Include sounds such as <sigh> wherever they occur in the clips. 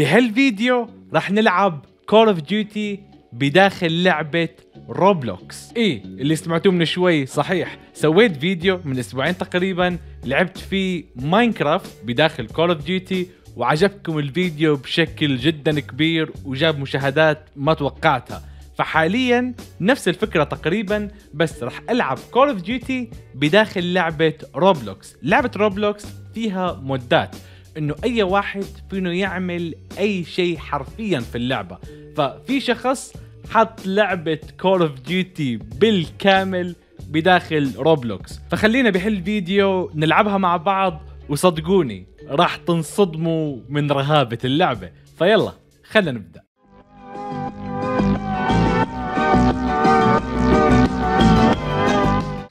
بهالفيديو راح نلعب كول اوف ديوتي بداخل لعبة روبلوكس اي اللي سمعتوه من شوي صحيح سويت فيديو من اسبوعين تقريبا لعبت فيه ماينكرافت بداخل كول اوف ديوتي وعجبكم الفيديو بشكل جدا كبير وجاب مشاهدات ما توقعتها فحاليا نفس الفكرة تقريبا بس رح ألعب كول اوف ديوتي بداخل لعبة روبلوكس لعبة روبلوكس فيها مودات انه اي واحد فينه يعمل اي شيء حرفيا في اللعبه ففي شخص حط لعبه كول اوف ديوتي بالكامل بداخل روبلوكس فخلينا بحل فيديو نلعبها مع بعض وصدقوني راح تنصدموا من رهابه اللعبه فيلا خلينا نبدا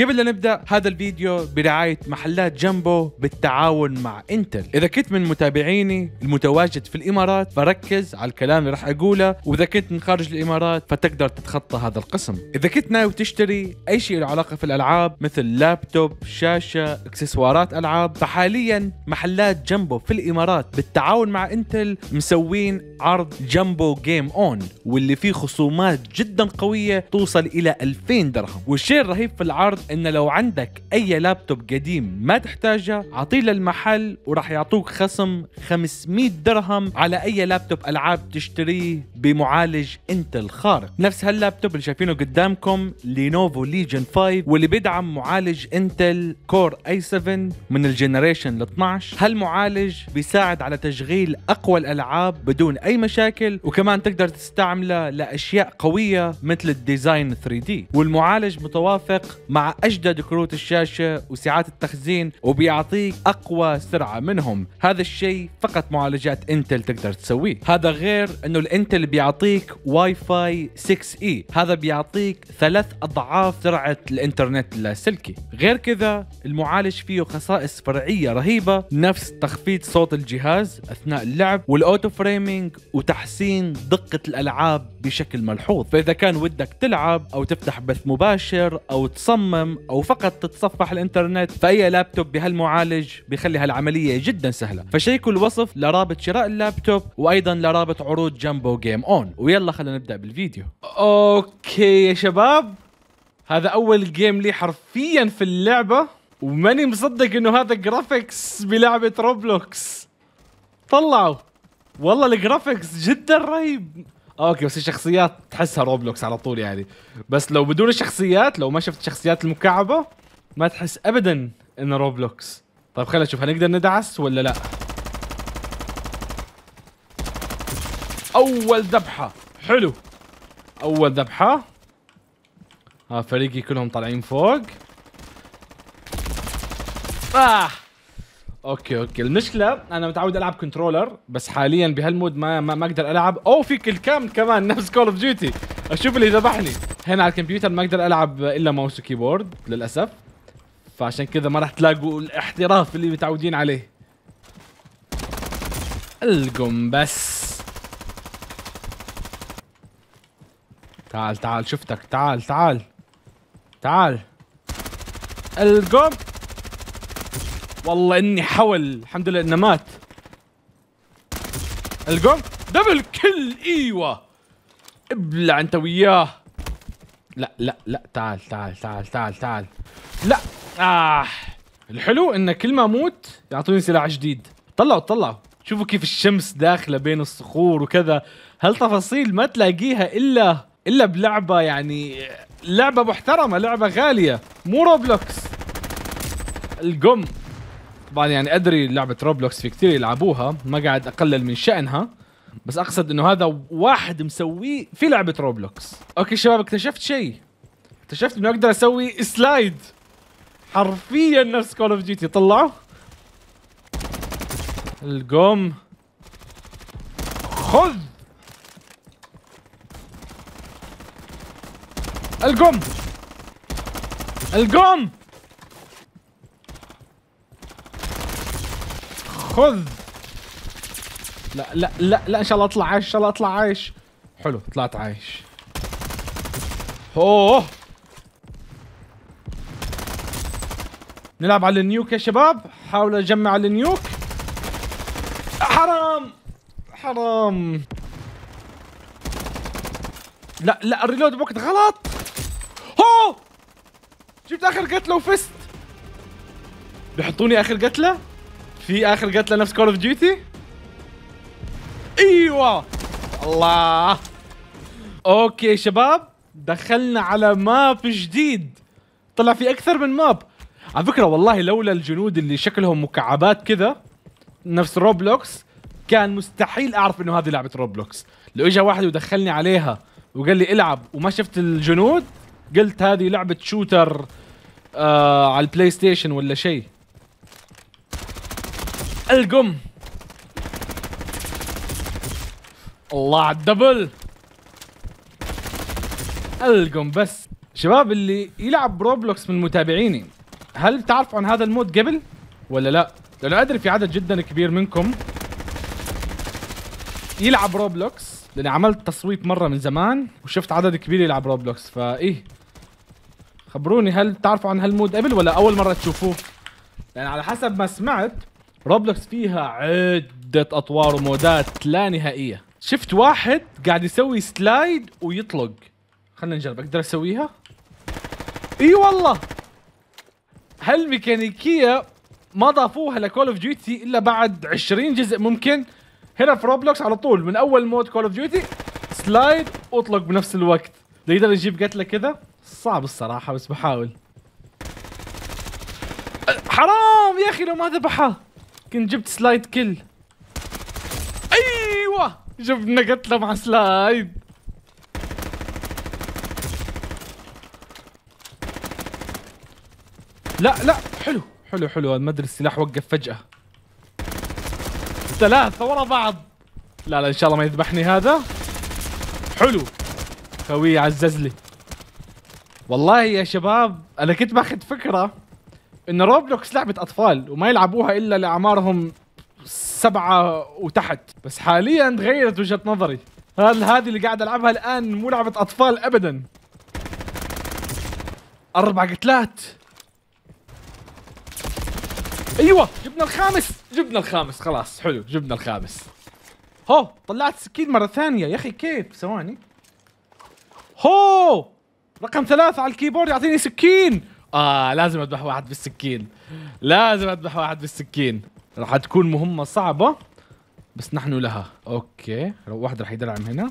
قبل لا نبدا هذا الفيديو برعايه محلات جامبو بالتعاون مع انتل اذا كنت من متابعيني المتواجد في الامارات فركز على الكلام اللي راح اقوله واذا كنت من خارج الامارات فتقدر تتخطى هذا القسم اذا كنت ناوي تشتري اي شيء له علاقه في الالعاب مثل لابتوب شاشه اكسسوارات العاب فحاليا محلات جامبو في الامارات بالتعاون مع انتل مسوين عرض جامبو جيم اون واللي فيه خصومات جدا قويه توصل الى 2000 درهم والشيء الرهيب في العرض انه لو عندك اي لابتوب قديم ما تحتاجه عطيه للمحل وراح يعطوك خصم 500 درهم على اي لابتوب العاب تشتريه بمعالج انتل خارق نفس هاللابتوب اللي شايفينه قدامكم لينوفو ليجن 5 واللي بيدعم معالج انتل كور اي 7 من الجنريشن ال 12 هالمعالج بيساعد على تشغيل اقوى الالعاب بدون اي مشاكل وكمان تقدر تستعمله لاشياء قويه مثل الديزاين 3 دي والمعالج متوافق مع أجدد كروت الشاشة وسعات التخزين وبيعطيك أقوى سرعة منهم هذا الشيء فقط معالجات انتل تقدر تسويه هذا غير أنه الانتل بيعطيك واي فاي 6 اي هذا بيعطيك ثلاث أضعاف سرعة الانترنت اللاسلكي غير كذا المعالج فيه خصائص فرعية رهيبة نفس تخفيض صوت الجهاز أثناء اللعب والأوتو فريمينج وتحسين دقة الألعاب بشكل ملحوظ فإذا كان ودك تلعب أو تفتح بث مباشر أو تصمم الرام او فقط تتصفح الانترنت فاي لابتوب بهالمعالج بيخلي هالعمليه جدا سهله فشيكوا الوصف لرابط شراء اللابتوب وايضا لرابط عروض جامبو جيم اون ويلا خلينا نبدا بالفيديو اوكي يا شباب هذا اول جيم لي حرفيا في اللعبه وماني مصدق انه هذا جرافيكس بلعبه روبلوكس طلعوا والله الجرافيكس جدا رهيب اوكي بس الشخصيات تحسها روبلوكس على طول يعني بس لو بدون الشخصيات لو ما شفت الشخصيات المكعبه ما تحس ابدا انه روبلوكس طيب خلينا نشوف هنقدر ندعس ولا لا اول ذبحه حلو اول ذبحه ها فريقي كلهم طالعين فوق آه اوكي اوكي المشكله انا متعود العب كنترولر بس حاليا بهالمود ما ما, ما اقدر العب او في كل كام كمان <laughs> نفس كول اوف ديوتي اشوف اللي ذبحني هنا على الكمبيوتر ما اقدر العب الا ماوس وكيبورد للاسف فعشان كذا ما راح تلاقوا الاحتراف اللي متعودين عليه القم بس تعال تعال شفتك تعال تعال تعال القم والله اني حول الحمد لله انه مات القم دبل كل ايوه ابلع انت وياه لا لا لا تعال تعال تعال تعال تعال لا آه الحلو انه كل ما اموت يعطوني سلاح جديد طلعوا طلعوا شوفوا كيف الشمس داخله بين الصخور وكذا هالتفاصيل ما تلاقيها الا الا بلعبه يعني لعبه محترمه لعبه غاليه مو روبلوكس القم طبعا يعني ادري لعبه روبلوكس في كثير يلعبوها ما قاعد اقلل من شانها بس اقصد انه هذا واحد مسويه في لعبه روبلوكس اوكي شباب اكتشفت شيء اكتشفت انه اقدر اسوي سلايد حرفيا نفس كول اوف ديوتي طلعوا القوم خذ القوم القوم خذ لا لا لا لا ان شاء الله اطلع عايش ان شاء الله اطلع عايش حلو طلعت عايش اوه نلعب على النيوك يا شباب حاول اجمع على النيوك حرام حرام لا لا الريلود بوقت غلط هو جبت اخر قتله وفزت بيحطوني اخر قتله في اخر قتله نفس كول اوف ديوتي ايوه الله اوكي شباب دخلنا على ماب جديد طلع في اكثر من ماب على فكره والله لولا الجنود اللي شكلهم مكعبات كذا نفس روبلوكس كان مستحيل اعرف انه هذه لعبه روبلوكس لو اجى واحد ودخلني عليها وقال لي العب وما شفت الجنود قلت هذه لعبه شوتر آه على البلاي ستيشن ولا شيء القم الله على الدبل القم بس شباب اللي يلعب روبلوكس من متابعيني هل تعرفوا عن هذا المود قبل ولا لا لانه ادري في عدد جدا كبير منكم يلعب روبلوكس لاني عملت تصويت مره من زمان وشفت عدد كبير يلعب روبلوكس فايه خبروني هل تعرفوا عن هالمود قبل ولا اول مره تشوفوه لان على حسب ما سمعت روبلوكس فيها عدة أطوار ومودات لا نهائية شفت واحد قاعد يسوي سلايد ويطلق خلينا نجرب أقدر أسويها؟ إي والله هالميكانيكية ما ضافوها لكول اوف ديوتي إلا بعد 20 جزء ممكن هنا في روبلوكس على طول من أول مود كول اوف ديوتي سلايد واطلق بنفس الوقت يقدر يجيب قتله كذا صعب الصراحة بس بحاول حرام يا أخي لو ما ذبحه كنت جبت سلايد كل ايوه جبنا قتله مع سلايد لا لا حلو حلو حلو ما ادري السلاح وقف فجأة ثلاثة ورا بعض لا لا ان شاء الله ما يذبحني هذا حلو خوي عزز لي والله يا شباب انا كنت باخذ فكرة ان روبلوكس لعبه اطفال وما يلعبوها الا لاعمارهم سبعه وتحت بس حاليا تغيرت وجهه نظري هذا هذه اللي قاعد العبها الان مو لعبه اطفال ابدا اربع قتلات ايوه جبنا الخامس جبنا الخامس خلاص حلو جبنا الخامس هو طلعت سكين مره ثانيه يا اخي كيف ثواني هو رقم ثلاثة على الكيبورد يعطيني سكين اه لازم اذبح واحد بالسكين لازم اذبح واحد بالسكين رح تكون مهمة صعبة بس نحن لها اوكي واحد رح يدرعم هنا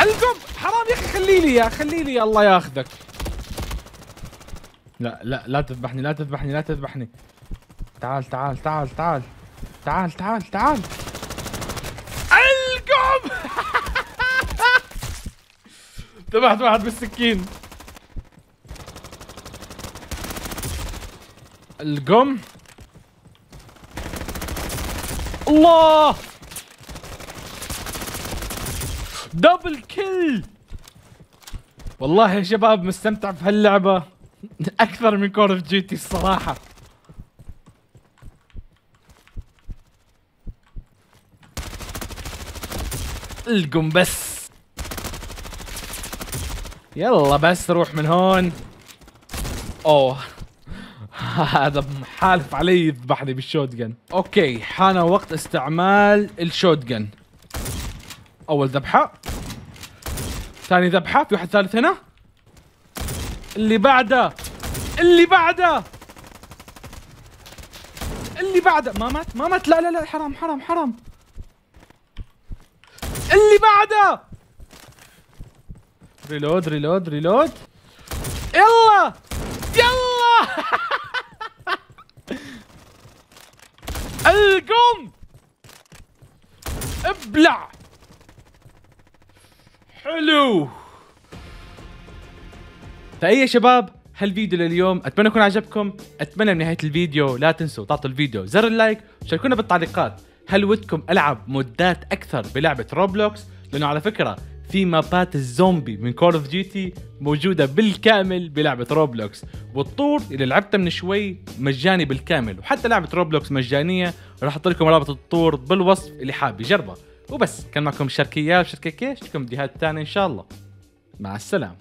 القم حرام يا اخي خليلي يا خليلي يا الله ياخذك لا لا لا تذبحني لا تذبحني لا تذبحني تعال تعال تعال تعال تعال تعال تعال القم <laughs> ذبحت واحد بالسكين القم الله دبل كل والله يا شباب مستمتع في هاللعبة <laughs> أكثر من كور اوف ديوتي الصراحة القم بس يلا بس روح من هون اوه هذا حالف علي يذبحني بالشوت جن اوكي حان وقت استعمال الشوت جن اول ذبحه ثاني ذبحه في واحد ثالث هنا اللي بعده اللي بعده اللي بعده ما مات ما مات لا لا لا حرام حرام حرام اللي بعده ريلود ريلود ريلود يلا ابلع حلو فاي يا شباب هالفيديو لليوم اتمنى يكون عجبكم اتمنى من نهايه الفيديو لا تنسوا تعطوا الفيديو زر اللايك وشاركونا بالتعليقات هل ودكم العب مدات اكثر بلعبه روبلوكس لانه على فكره في مابات الزومبي من كول اوف ديوتي موجوده بالكامل بلعبه روبلوكس والطور اللي لعبته من شوي مجاني بالكامل وحتى لعبه روبلوكس مجانيه راح احط لكم رابط الطور بالوصف اللي حاب يجربه وبس كان معكم الشركية وشركة كيش لكم فيديوهات تانية إن شاء الله مع السلامة